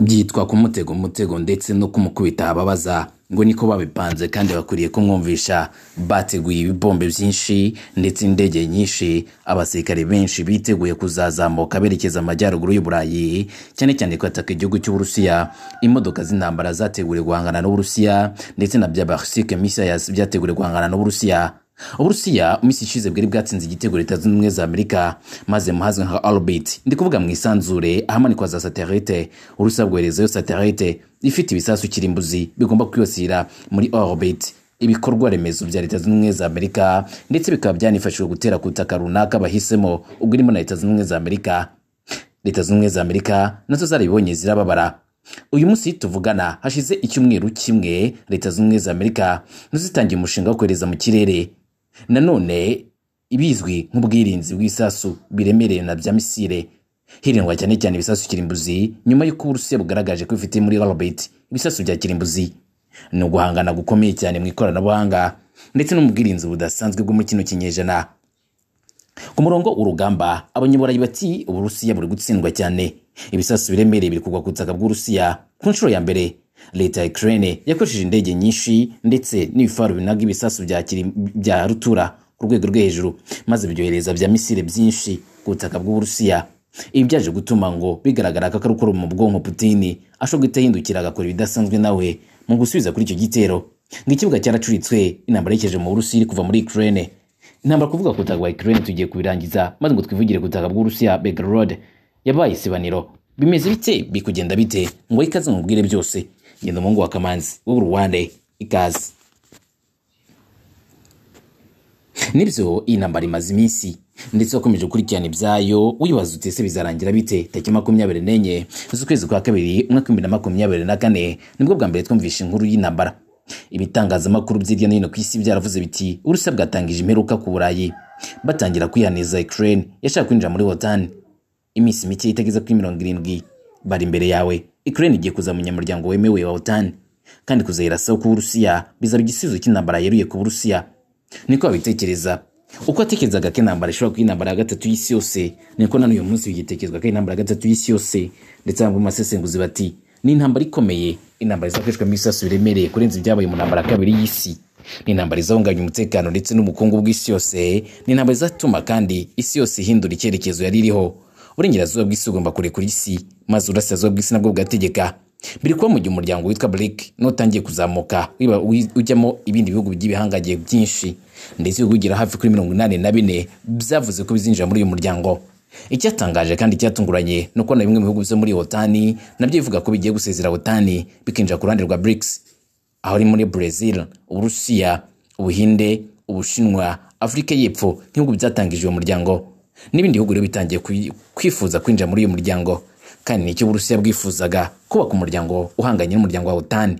byitwa kumutega umutego ndetse no kumukubita ababaza ngo niko babipanze kandi bakwiriye kumwumvisha bateguye ibibombe byinshi ndetse indege nyinshi abasirikare benshi biteguye kuzazamuka berekeza amajyaruguru y'uburayi cyane cyane kwataka igihugu cy'uburusiya imodoka z'intambara zateguriwe guhangana n'uburusiya ndetse na bya basike misayasi byateguriwe guhangana n'uburusiya uburusiya mu ishize bwari bwatsinze igitego leta zunze ubumwe za amerika maze mu hazwi nka orbit ndi kuvuga mu isanzure ahamanikwa za satelite urusiya bwoherezayo satelite ifite ibisasu kirimbuzi bigomba kwibasira muri orbit ibikorwa remezo bya leta zunze ubumwe za amerika ndetse bikaba byanifashishwa gutera ku butaka runaka bahisemo ubwo irimo na leta zunze ubumwe za amerika leta zunze ubumwe za amerika nazo zaribonye zirababara uyu munsi tuvugana hashize icyumweru kimwe leta zunze ubumwe za amerika nazo umushinga wo kohereza mu kirere nanone ibizwi nk'ubwirinzi bw'isasu biremereye na bya misire hirindwa cyane cyane ibisasu kirimbuzi nyuma y'uko uburusiya bugaragaje ko bifite muri robert ibisasu bya kirimbuzi ni uguhangana gukomeye cyane mu ikoranabuhanga ndetse n'ubwirinzi budasanzwe bwo muri kino kinyejana ku murongo urugamba abanyaburayi bati uburusiya buri gutsindwa cyane ibisasu biremereye biri kugwa ku butaka bw'urusiya ku nshuro ya mbere leta ya Ukraine yakoresheje indege nyinshi ndetse n'ibifaru binaga ibisasu bya rutura ku rwego rwo hejuru maze biryohereza bya misire byinshi ku butaka bw'uburusiya ibi byaje gutuma ngo bigaragara ko akarukoro mu bwonko Putini ashobora guhita yahindukira agakora ibidasanzwe nawe mu gusubiza kuri icyo gitero ngo ikibuga cyaracuritswe intambara yerekeje mu burusiya iri kuva muri Ukraine intambara kuvuga ku butaka bwa Ukraine tugiye kubirangiza maze ngo twivugire ku butaka bw'uburusiya Belgorod yabaye isibaniro bimeze bite bikugenda bite ngo ikaze mubwire byose ngenda umuhungu waka amanzi w'uburwande ikaze nibyo iyi ntambara imaze iminsi ndetse wakomeje gukurikirana ibyayo wibaza uti ese bizarangira bite tariki makumyabiri n'enye z'ukwezi kwa kabiri umwaka w'ibihumbi na makumyabiri na kane nibwo bwa mbere twumvishe inkuru y'intambara ibitangazamakuru by'irya no hino ku isi byaravuze biti urusa bwatangije imperuka ku burayi batangira kwihaniza ikirere yashaka kwinjira muri hotani iminsi mike itageze kuri mirongo irindwi bari imbere yawe Ukraine igiye kuzaba umunyamuryango wemewe wa OTAN kandi kuzayirasa ko Uburusiya bizaba igisubizo cy'intambara yeruye ku Burusiya niko babitekereza uko atekerezaga ko intambara ishobora kuba intambara ya gatatu y'isi yose niko na n'uyu munsi bigitekerezwa ko intambara ya gatatu y'isi yose ndetse mu masesenguzi bati ni intambara ikomeye intambara izakoreshwamo ibisasu biremereye kurenza ibyabaye mu ntambara kabiri y'isi ni intambara izahungabanya umutekano ndetse n'ubukungu bw'isi yose ni intambara izatuma kandi isi yose ihindura icyerekezo yari iriho uburengerazuba bw'isi ugomba kurekura isi maze uburasirazuba bw'isi nabwo bugategeka biri kuba mu gihe umuryango witwa BRIC n'utangiye kuzamuka ujyamo ibindi bihugu by'ibihangagiye byinshi ndetse ibihugu bigera hafi kuri mirongo inani na bine byavuze ko bizinjira muri uyu muryango icyatangaje kandi cyatunguranye ni uko na bimwe mu bihugu byo muri otani nabyo bivuga ko bigiye gusezera otani bikinjira ku ruhande rwa BRICS aho ari muri Brazil uburusiya ubuhinde ubushinwa afurika y'epfo nk'ibihugu byatangije uwo muryango n'ibindi bihugu rero bitangiye kwifuza kwinjira muri uyu muryango kandi ni icyo Burusiya bwifuzaga kubaka umuryango uhanganye n'umuryango wa otani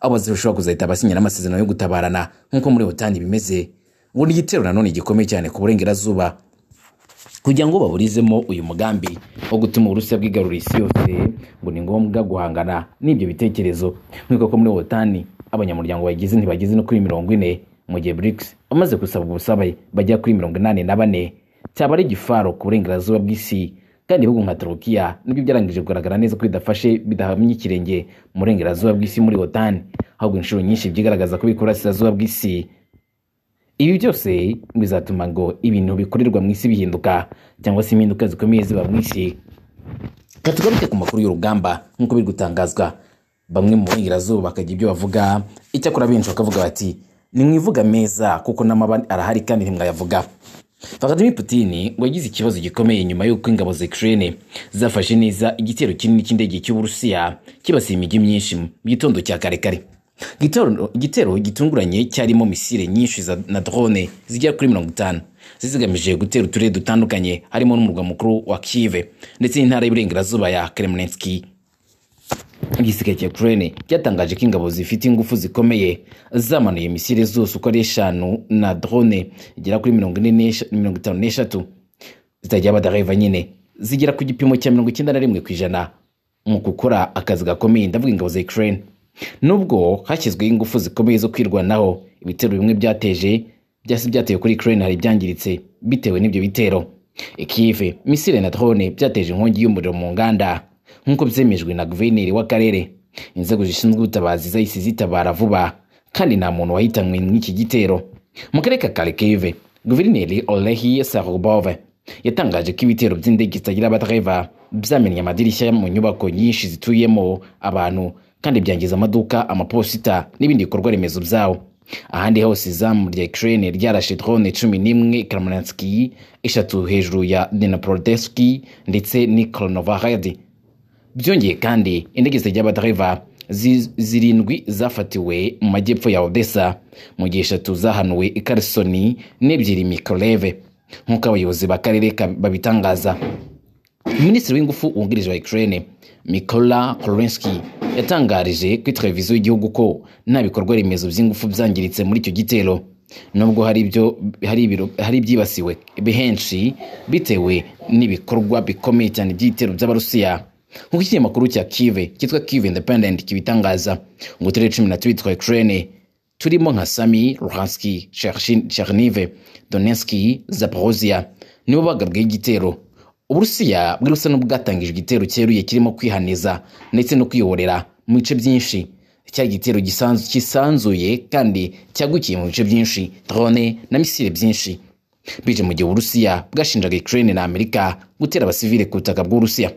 aho bashobora kuzahita basinyira amasezerano yo gutabarana nk'uko muri otani bimeze ubu ni igitero nanone gikomeye cyane ku burengerazuba kugira ngo baburizemo uyu mugambi wo gutuma uburusiya bwigarurira isi yose ngo ni ngombwa guhangana n'ibyo bitekerezo nk'uko ko muri otani abanyamuryango bagize ntibagize no kuri mirongo ine mu gihe burikisi bamaze gusabwa ubusabe bajya kuri mirongo inani na bane cyaba ari igifaro ku burengerazuba bw'isi kandi ibihugu nka turukiya nabyo byarangije kugaragara neza ko bidafashe bidahamye ikirenge mu burengerazuba bw'isi muri wotani ahubwo inshuro nyinshi byigaragaza ko biri bw'isi ibi byose bizatuma ngo ibintu bikorerwa mu isi bihinduka cyangwa se impinduka zikomeye ziba mu isi katugaruke ku makuru y'urugamba nk'uko biri gutangazwa bamwe mu burengerazuba bakajya ibyo bavuga icyakora benshi bakavuga bati ni mwivuga meza kuko n'amabara arahari kandi ntimwayavuga Vladimir Putin ngo yagize ikibazo gikomeye nyuma y'uko ingabo za Ukraine zafashe neza igitero kinini cy'indege cy'Uburusiya kibasiye imijyi myinshi mu gitondo cya kare kare igitero gitunguranye cyarimo misile nyinshi na drone zigera kuri mirongo itanu zizigamije gutera uturere dutandukanye harimo n'umurwa mukuru wa Kiev ndetse n'intara y'iburengerazuba ya Kremlinski igisirikare cya ukraine cyatangaje ko ingabo zifite ingufu zikomeye zamanuye misile zose uko ari eshanu na drone zigera kuri mirongo ine itanu n'eshatu zitajya badareva nyine zigera ku gipimo cya mirongo icyenda na rimwe ku ijana mu gukora akazi gakomeye ndavuga ingabo za ukraine nubwo hashyizweho ingufu zikomeye zo kwirwanaho ibitero bimwe byateje byasi byateye kuri ukraine hari ibyangiritse bitewe n'ibyo bitero ikive misile na drone byateje inkongi y'umuriro mu nganda nk'uko byemejwe na guverineri w'akarere inzego zishinzwe ubutabazi zahise zitabara vuba kandi nta muntu wahitanywe n'iki gitero mu karere ka kharkiv guverineri olehi sarubove yatangaje ko ibitero by'indege zitagira abadereva byamennye amadirishya mu nyubako nyinshi zituyemo abantu kandi byangiza amaduka amaposita n'ibindi bikorwa remezo byawo ahandi hose izamu rya ukraine ryarashe drone cumi n'imwe kramananski eshatu hejuru ya dneprodevski ndetse n'i byongeye kandi indege zijya abadereva zirindwi zafatiwe mu majyepfo ya odessa mu gihe eshatu zahanuwe i karisoni n'ebyiri mikoreve nk'uko abayobozi b'akarere babitangaza minisitiri w'ingufu wungirije wa ikirere mikola korenski yatangarije kuri televiziyo y'igihugu ko nta bikorwa remezo by'ingufu byangiritse muri icyo gitero nubwo hari ibyibasiwe henshi bitewe n'ibikorwa bikomeye cyane by'ibitero by'abarusiya nk'uko ikinyamakuru cya kive cyitwa kive independent kibitangaza ngo uturere cumi na tubiri twa ukraine turimo nka sami ruhanski chernive donetski zaporozia nibo bagabweho igitero uburusiya bwari busa n'ubwatangije igitero cyeruye kirimo kwihaniza ndetse no kwihorera mu bice byinshi cyari igitero kisanzuye kandi cyagukiye mu bice byinshi drone na misile byinshi bije mu gihe uburusiya bwashinjaga ukraine na amerika gutera abasivile ku butaka bw'uburusiya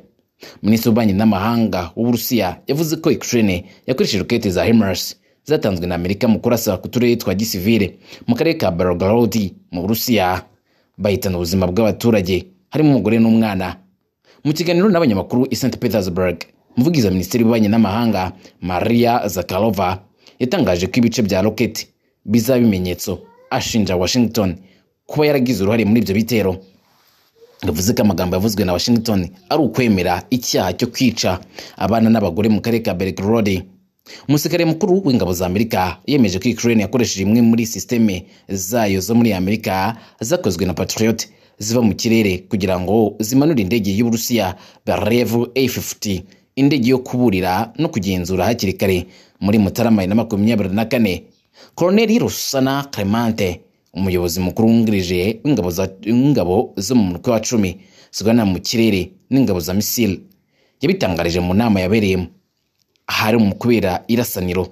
minisitiri w'ububanyi n'amahanga w'uburusiya yavuze ko ikirere yakoresheje roketi za hemarasi zatanzwe na amerika mu kurasa ku turere twa gisivire mu karere ka barogorodi mu burusiya bahitana ubuzima bw'abaturage harimo umugore n'umwana mu kiganiro n'abanyamakuru i st petersburg umuvugizi wa minisitiri w'ububanyi n'amahanga maria zakarova yatangaje ko ibice bya roketi bizaba ibimenyetso ashinja washington kuba yaragize uruhare muri ibyo bitero bivuze ko amagambo yavuzwe na washington ari ukwemera icyaha cyo kwica abana n'abagore mu karere ka belgrade umusirikare mukuru w'ingabo za amerika yemeje ko ukraine yakoresheje imwe muri sisiteme zayo zo muri amerika zakozwe na patriot ziva mu kirere kugira ngo zimanure indege y'uburusiya barevu a50 indege yo kuburira no kugenzura hakiri kare muri mutarama na makumyabiri na kane koloneli rusana clemente umuyobozi mukuru wungirije w'ingabo zo mu mutwe wa cumi zigana mu kirere n'ingabo za misile yabitangarije mu nama yabereyemo ahari mu kubera irasaniro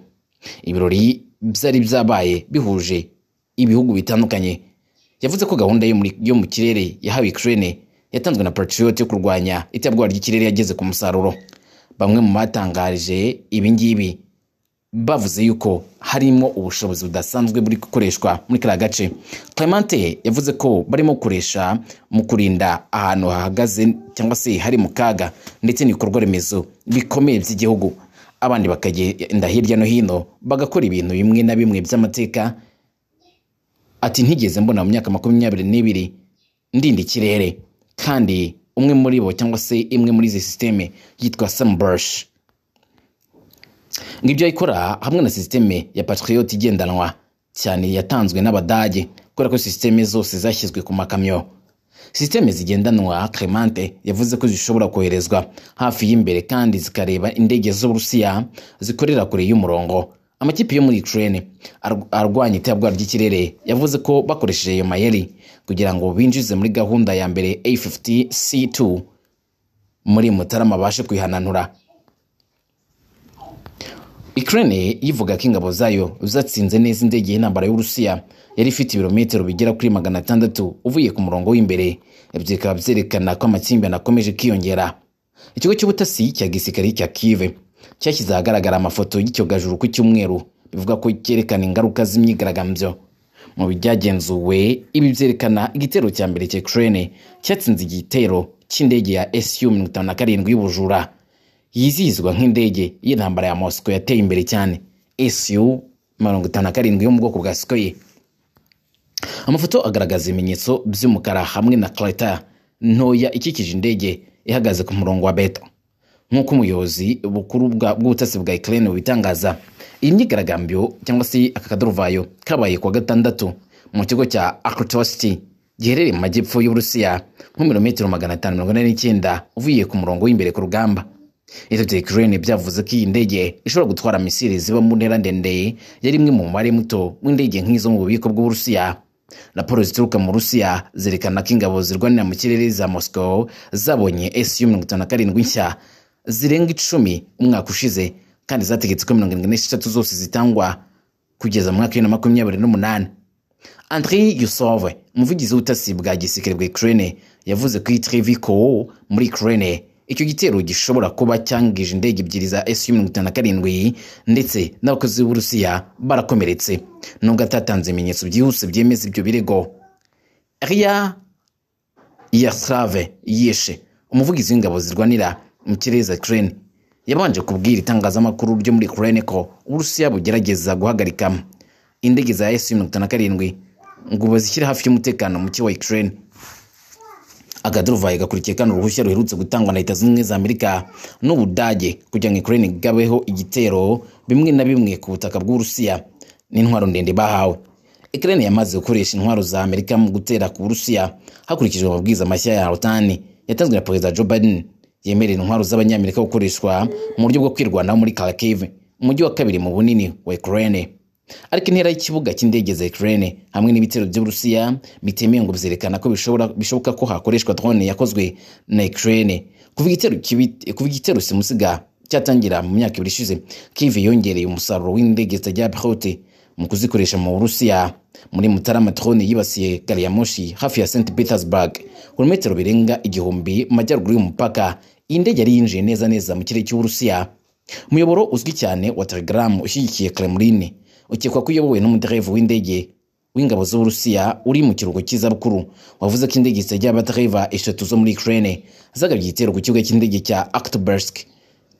ibirori byari byabaye bihuje ibihugu bitandukanye yavuze ko gahunda yo mu kirere yahawe ikirere yatanzwe na patriot yo kurwanya itabwara ry'ikirere yageze ku musaruro bamwe mu batangarije ibingibi bavuze yuko harimo ubushobozi budasanzwe buri gukoreshwa muri kariya gace Clemente yavuze ko barimo gukoresha mu kurinda ahantu hahagaze cyangwa se hari mu kaga ndetse n'ibikorwa remezo bikomeye by'igihugu abandi bakagenda hirya no hino bagakora ibintu bimwe na bimwe by'amateka ati ntigeze mbona mu myaka makumyabiri n'ibiri ndinda ikirere kandi umwe muri bo cyangwa se imwe muri izi sisiteme yitwa samuburushi ngibyo ikora hamwe na sisiteme ya patriyoti igendanwa cyane yatanzwe n'abadage kubera ko sisiteme zose zashyizwe ku makamyo sisiteme zigendanwa cremante yavuze ko zishobora koherezwa hafi y'imbere kandi zikareba indege z'uburusiya zikorera kure y'umurongo amakipe yo muri ukraine arwanya itabwa ry'ikirere yavuze ko bakoresheje ayo mayeri kugira ngo binjize muri gahunda ya mbere a50c2 muri mutarama bashe kwihananura Ukraine yivuga ko ingabo zayo zatsinze neza indege y'intambara y'Uburusiya yari ifite ibirometero bigera kuri magana atandatu uvuye ku murongo w'imbere ibyo bikaba byerekana ko amakimbirane akomeje kwiyongera ikigo cy'ubutasi cya gisirikare cya Kive cyashyize ahagaragara amafoto y'icyogajuru ku cyumweru bivuga ko cyerekana ingaruka z'imyigaragambyo mu byagenzuwe ibi byerekana igitero cya mbere cya Ukraine cyatsinze igitero cy'indege ya SU mirongo itanu na karindwi y'ubujura yizihizwa nk'indege y'intambara ya mosco yateye imbere cyane su mirongo itanu na karindwi yo mu bwoko bwa sikoye amafoto agaragaza ibimenyetso by'umukara hamwe na karita ntoya ikikije indege ihagaze ku murongo wa beto nk'uko umuyobozi bukuru bw'ubutasi bwa ikirere witangaza iyi myigaragambyo cyangwa se aka kaduruvayo kabaye kuwa gatandatu mu kigo cya akutositi giherereye mu majyepfo y'uburusiya nk'ibirometero magana atanu mirongo ine n'icyenda uvuye ku murongo w'imbere ku rugamba leta Ukraine byavuze ko iyi ndege ishobora gutwara misiri ziba mu ntera ndende yari imwe mu mubare muto w'indege nk'izo mu bubiko bw'uburusiya raporo zituruka mu rusiya zerekana ko ingabo zirwanira mu kirere za moscow zabonye su mirongo itanu na karindwi nshya zirenga icumi umwaka ushize kandi zategetse ko mirongo irindwi n'esheshatu zose zitangwa kugeza mu mwaka bibiri na makumyabiri n'umunani Andre yusove umuvugizi w'ubutasi bwa gisirikare bwa ukraine yavuze ko iyi treviko muri ukraine icyo gitero gishobora kuba cyangije indege ebyiri za su mirongo itanu na karindwi ndetse n'abakozi b'uburusiya barakomeretse nubwo atatanze ibimenyetso byihuse byemeza ibyo birego riya yaslave yeshe umuvugizi w'ingabo zirwanira mu kirere za kireni yabanje kubwira itangazamakuru ryo muri kireni ko uburusiya bugerageza guhagarika indege za su mirongo itanu na karindwi ngo bazishyire hafi y'umutekano muke wa kireni akaduruvayi gakurikiye kano uruhushya ruherutse gutangwa na leta zunze ubumwe za amerika n'ubudage kugira ngo ukraine igabeho igitero bimwe na bimwe ku butaka bw’Urusiya n'intwaro ndende bahawe ukraine yamaze gukoresha intwaro za amerika mu gutera ku burusiya hakurikijwe amabwiriza mashya ya otani yatanzwe na perezida joe biden yemerera intwaro z'abanyamerika gukoreshwa mu buryo bwo kwirwanaho muri karakive umujyi wa kabiri mu bunini wa ukraine ariko intera y'ikibuga cy'indege za Ukraine hamwe n'ibitero by'Uburusiya bitemewe ngo byerekana ko bishoboka ko hakoreshwa drone yakozwe na Ukraine kuva igitero simusiga cyatangira mu myaka ibiri ishize kivi yongereye umusaruro w'indege zitajya Patriot mu kuzikoresha mu Burusiya muri Mutarama drone yibasiye gari ya moshi hafi ya St Petersburg ku metero birenga igihumbi majyaruguru y'umupaka iyi ndege yari yinjiye neza neza mu kirere cy'Uburusiya umuyoboro uzwi cyane wa Telegram ushyigikiye Kremlin ukekwa ko uyobowe n'umuderevu w'indege w'ingabo z'uburusiya uri mu kiruhuko cy'izabukuru wavuze ko indege zitajya abadereva eshatu zo muri ukraine zagabye igitero ku kibuga cy'indege cya aktobersk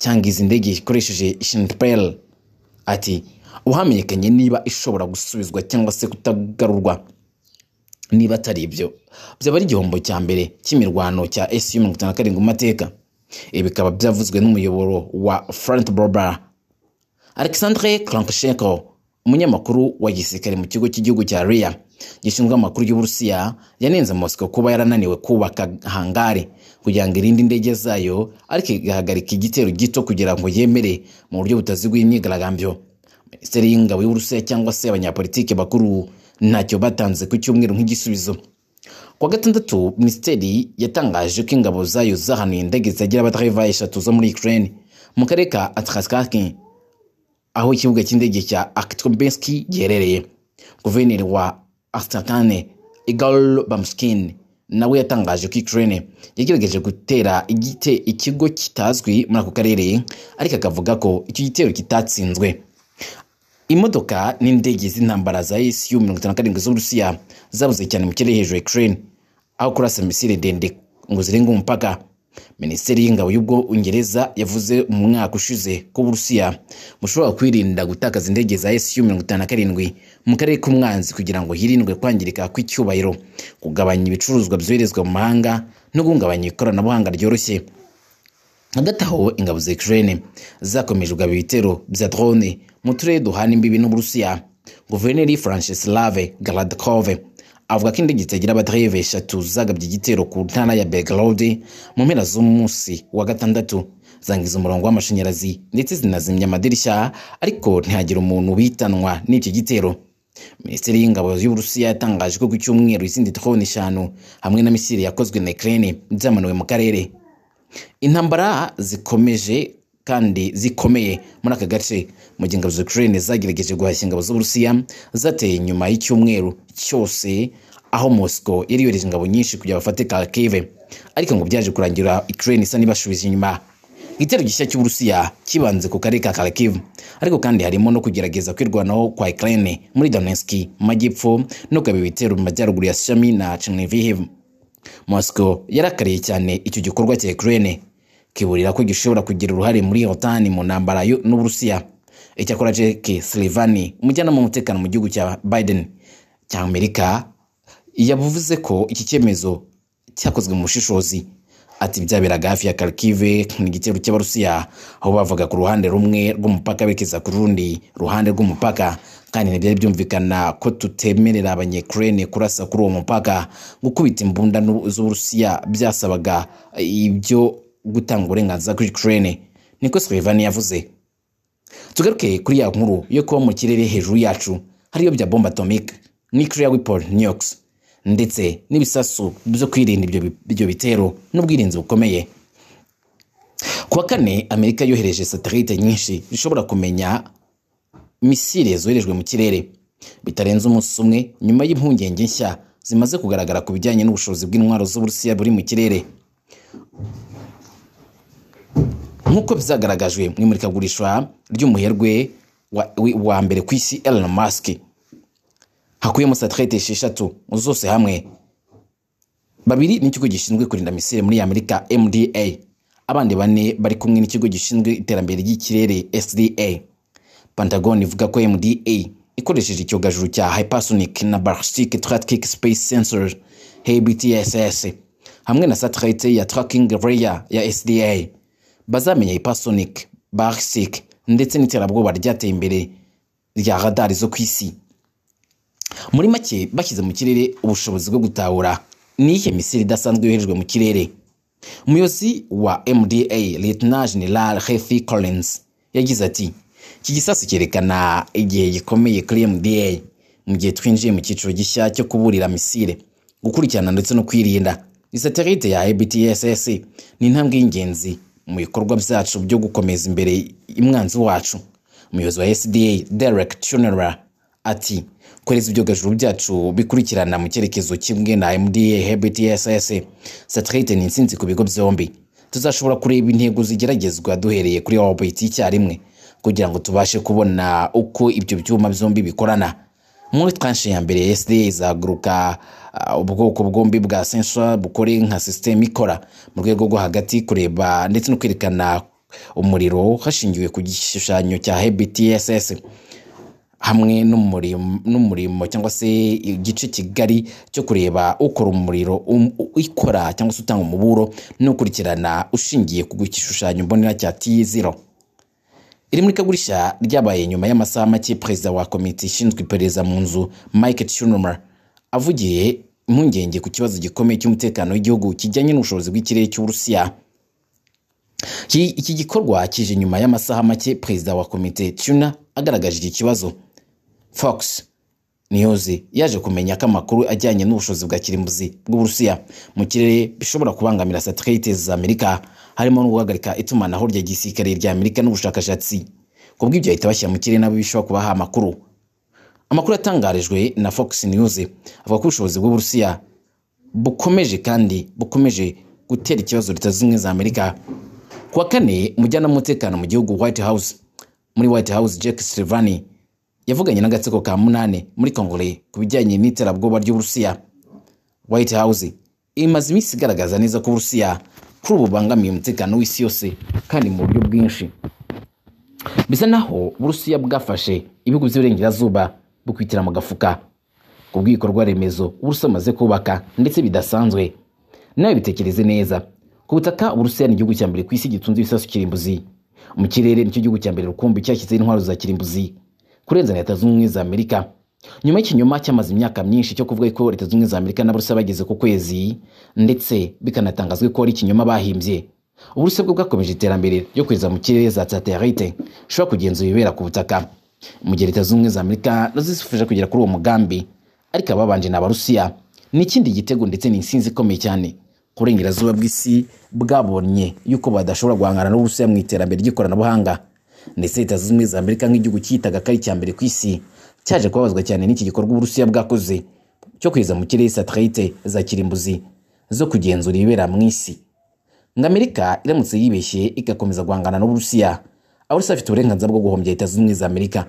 cyangwa izi ndege ikoresheje shinpel ati uhamenyekanye niba ishobora gusubizwa cyangwa se kutagarurwa niba atari ibyo byaba ari igihombo cya mbere cy'imirwano cya esiyu mirongo itanu na karindwi mu mateka ibi bikaba byavuzwe n'umuyoboro wa frank boba alexandre krankoshenko umunyamakuru wa gisirikare mu kigo cy'igihugu cya riya gishinzwe amakuru y'uburusiya yanenze Moscow kuba yarananiwe kubaka hangare kugira ngo irinde indege zayo ariko igahagarika igitero gito kugira ngo yemere mu buryo butaziguye imyigaragambyo minisiteri y'ingabo y'uburusiya cyangwa se abanyapolitiki bakuru ntacyo batanze ku cyumweru nk'igisubizo kuwa gatandatu minisiteri yatangaje ko ingabo zayo zahanuye indege zagera abatareva eshatu zo muri ukraine mu karere ka atrakaki aho ikibuga cy'indege cya akitobenski giherereye guverineri wa asitatane igalo bamusikini nawe yatangaje ko ikirere yagerageje gutera igite ikigo kitazwi muri ako karere ariko akavuga ko icyo gitero kitatsinzwe imodoka n'indege z'intambara za esiyu mirongo itanu na karindwi z'uburusiya zabuze cyane mu kirere hejuru ya ikirere aho kurasa misile ndende ngo zirenga umupaka minisiteri y'ingabo y'ubwongereza yavuze mu mwaka ushize ko Burusiya bushobora kwirinda gutakaza indege za su mirongo itanu na karindwi mu karere k'umwanzi kugira ngo hirindwe kwangirika kw'icyubahiro kugabanya ibicuruzwa byoherezwa mu mahanga no guhungabanya ikoranabuhanga ryoroshye hagati aho ingabo za ukraine zakomeje kugaba ibitero bya drone mu turere duhana imbibi n'uburusiya guverineri franceslave galadkove avuga ko indege zitagira abadereva eshatu zagabye igitero ku ntara ya begarode mu mpera z'umunsi wa gatandatu zangiza umurongo w'amashanyarazi ndetse zinazimya amadirishya ariko ntihagire umuntu witanwa n'icyo gitero minisiteri y'ingabo y'uburusiya yatangaje ko ku cyumweru izindi drone eshanu hamwe na misiri yakozwe na ukraine zamanuwe mu karere intambara zikomeje kandi zikomeye muri aka gace mu gihe ingabo za Ukraine zagerageje guhashya ingabo z'Uburusiya zateye nyuma y'icyumweru cyose aho Moscow yari yohereje ingabo nyinshi kugira bafate Kharkiv ariko ngo byaje kurangira Ukraine isa n'ibasubije inyuma igitero gishya cy'Uburusiya kibanze ku karere ka Kharkiv ariko kandi harimo no kugerageza kwirwanaho kwa Ukraine muri Donetsk majyepfo no kugaba ibitero mu majyaruguru ya Sumi na Chernihiv Moscow yarakariye cyane icyo gikorwa cya Ukraine kiburira ko gishobora kugira uruhare muri Otan mu ntambara n'Uburusiya icyakora Jake Sullivan umujyanama w'umutekano mu gihugu cya Biden cya Amerika yavuze ko iki cyemezo cyakozwe mu bushishozi ati byaberaga hafi ya Kharkiv ni cy'Abarusiya aho bavaga ku ruhande rumwe rw'umupaka berekeza ku rundi ruhande rw'umupaka kandi ntibyari byumvikana ko tutemerera abanyekurene kurasa kuri uwo mupaka gukubita imbunda z'Uburusiya byasabaga ibyo gutanga uburenganzira kuri Ukraine niko Slovenia yavuze tugaruke kuri ya nkuru yo kuba mu kirere hejuru yacu hari iyo bya bombe atomic nuclear weapon nukes ndetse n'ibisasu byo kwirinda ibyo bitero n'ubwirinzi bukomeye kuwa kane amerika yohereje satelite nyinshi zishobora kumenya misile zoherejwe mu kirere bitarenze umunsi umwe nyuma y'impungenge nshya zimaze kugaragara ku bijyanye n'ubushobozi bw'intwaro z'uburusiya buri mu kirere nk'uko bizagaragajwe mu imurikagurisha ry'umuherwe wa mbere ku isi Elon Musk hakuyemo satelite esheshatu zose hamwe babiri n'ikigo gishinzwe kurinda misire muri amerika mda abandi bane bari kumwe n'ikigo gishinzwe iterambere ry'ikirere sda pentagon ivuga ko mda ikoresheje icyogajuru cya hypersonic na ballistic tractic space sensor hbtss hamwe na satellite ya tracking layer ya sda bazamenya ipasonic barisic ndetse n'iterabwoba ryateye imbere rya radari zo ku isi muri make bashyize mu kirere ubushobozi bwo gutahura n'iyihe misiri idasanzwe yoherejwe mu kirere umuyobozi wa mda lieutenant general hefi collins yagize ati iki gisasu cyerekana igihe gikomeye kuri mda mu gihe twinjiye mu cyiciro gishya cyo kuburira misire gukurikirana ndetse no kwirinda ni ya abtss ni intambwe y'ingenzi mu bikorwa byacu byo gukomeza imbere umwanzi wacu umuyobozi wa sda derek tunera ati koreza ibyogajuru byacu bikurikirana mu cyerekezo kimwe na mda hbtss satellite ni intsinzi ku bigo byombi tuzashobora kureba intego zigeragezwa duhereye kuri orbit icyarimwe kugira ngo tubashe kubona uko ibyo byuma byombi bikorana muri tranche ya mbere sda izaguruka Ah, ubwoko bwombi bwa sensuwa bukore nka sisiteme ikora mu rwego rwo hagati kureba ndetse no kwerekana umuriro hashingiwe ku gishushanyo cya HBTSS hamwe n'umurimo cyangwa se igice Kigali cyo kureba ukora umuriro ikora um, cyangwa se utanga umuburo n'ukurikirana ushingiye ku gishushanyo mbonera cya ti zero iri murikagurisha ryabaye nyuma y'amasaha make perezida wa komite ishinzwe iperereza mu nzu mike chunomer avugiye impungenge ku kibazo gikomeye cy'umutekano w'igihugu kijyanye n'ubushobozi bw'ikirere cy'uburusiya iki gikorwa kije nyuma y'amasaha make perezida wa komite tuna agaragaje iki kibazo fox news yaje kumenya ko amakuru ajyanye n'ubushobozi bwa kirimbuzi bw'uburusiya mu kirere bishobora kubangamira satelite za amerika harimo no guhagarika itumanaho rya gisirikare rya amerika n'ubushakashatsi ku bw'ibyo bahita bashyira mu kirere nabo bishobora kubaha amakuru amakuru yatangarijwe na fox news avuga ko ubushobozi bw'uburusiya bukomeje kandi bukomeje gutera ikibazo leta zimwe za amerika kuwa kane umujyanama w'umutekano mu gihugu white house muri white house jack silvani yavuganye n'agatsiko ka munani muri kongore ku bijyanye n'iterabwoba ry'uburusiya white house imaze iminsi igaragaza neza ko uburusiya kuri ubu bubangamiye umutekano w'isi yose kandi mu buryo bwinshi bisa naho uburusiya bwafashe ibihugu by'iburengerazuba bukwitira mu gafuka ku bw'ibikorwa remezo uburusiya bumaze kubaka ndetse bidasanzwe nawe bitekereze neza ku butaka uburusiya ni igihugu cya mbere ku isi gitunze ibisasu kirimbuzi mu kirere nicyo gihugu cya mbere rukumbi cyashyizeho intwaro za kirimbuzi kurenza leta zunze ubumwe za amerika nyuma y'ikinyoma cyamaze imyaka myinshi cyo kuvuga ko leta zunze ubumwe za amerika n'abarusiya bageze ku kwezi ndetse bikanatangazwa ko ari ikinyoma bahimbye uburusiya bwo bwakomeje iterambere ryo kweza mu kirere za satelite ishobora kugenzura ibibera ku butaka mu gihe leta zunze ubumwe za amerika nazo kugera kuri uwo mugambi ariko ababanje ni abarusiya ni ikindi gitego ndetse ni insinzi ikomeye cyane burengerazuba bw'isi bwabonye yuko badashobora guhangana n'uburusiya mu iterambere ry'ikoranabuhanga ndetse leta zunze ubumwe za amerika nk'igihugu cyitaga ko ari icya mbere ku isi cyaje kubabazwa cyane n'iki gikorwa uburusiya bwakoze cyo kweza mu kirere satellite za kirimbuzi zo kugenzura ibibera mu isi ngo amerika iramutse yibeshye igakomeza guhangana n'uburusiya abari bafite uburenganzira bwo guhombya leta zimwe za amerika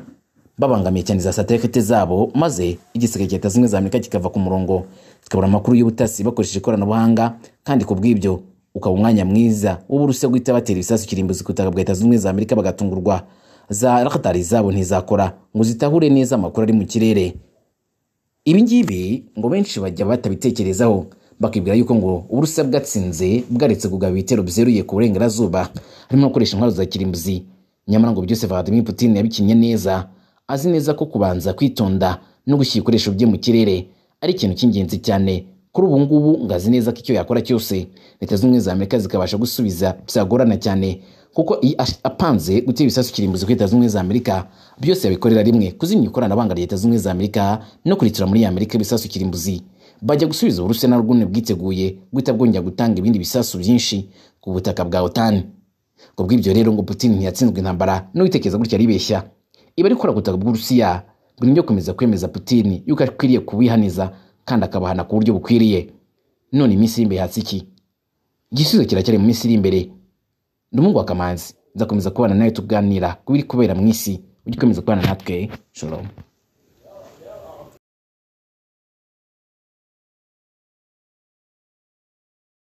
babangamiye cyane za satelite zabo maze igisigaye cya leta zimwe za amerika kikava ku murongo kikabura amakuru y'ubutasi bakoresheje ikoranabuhanga kandi ku bw'ibyo ukaba umwanya mwiza w'uburusiya guhita batera ibisasu kirimbuzi ku butaka bwa leta zimwe za amerika bagatungurwa za rakatari zabo ntizakora ngo zitahure neza amakuru ari mu kirere ibi ngibi ngo benshi bajya batabitekerezaho bakibwira yuko ngo uburusiya bwatsinze bwaretse kugaba ibitero byeruye ku burengerazuba harimo gukoresha intwaro za kirimbuzi nyamara ngo byose Vladimir Putin yabikinnye neza azi neza ko kubanza kwitonda no gushyira ibikoresho bye mu kirere ari ikintu cy'ingenzi cyane kuri ubu ngubu ngo azi neza ko icyo yakora cyose leta Zumwe za amerika zikabasha gusubiza byagorana cyane kuko iyo apanze gutera ibisasu kirimbuzi kuri leta zunze ubumwe za amerika byose yabikorera rimwe kuzimya ikoranabuhanga leta Zumwe za amerika no kuritura muri amerika ibisasu kirimbuzi bajya gusubiza uburusiya narwo bwiteguye guhita bwongera gutanga ibindi bisasu byinshi ku butaka bwa otani ngo bw'ibyo rero ngo putin ntiyatsinzwe intambara n'uwitekereza gutya aribeshya iba ari gukora gutaka bw'urusiya bwimye komeza kwemeza putin yuko akwiriye kuwihaniza kandi akabahana ku buryo bukwiriye none iminsi iri imbere hatsi igisubizo kiracyari mu minsi iri imbere ndi wa kamanzi nzakomeza kubana nawe tuganira ku biri kubera mu isi ujye ukomeza kubana natwe shoromu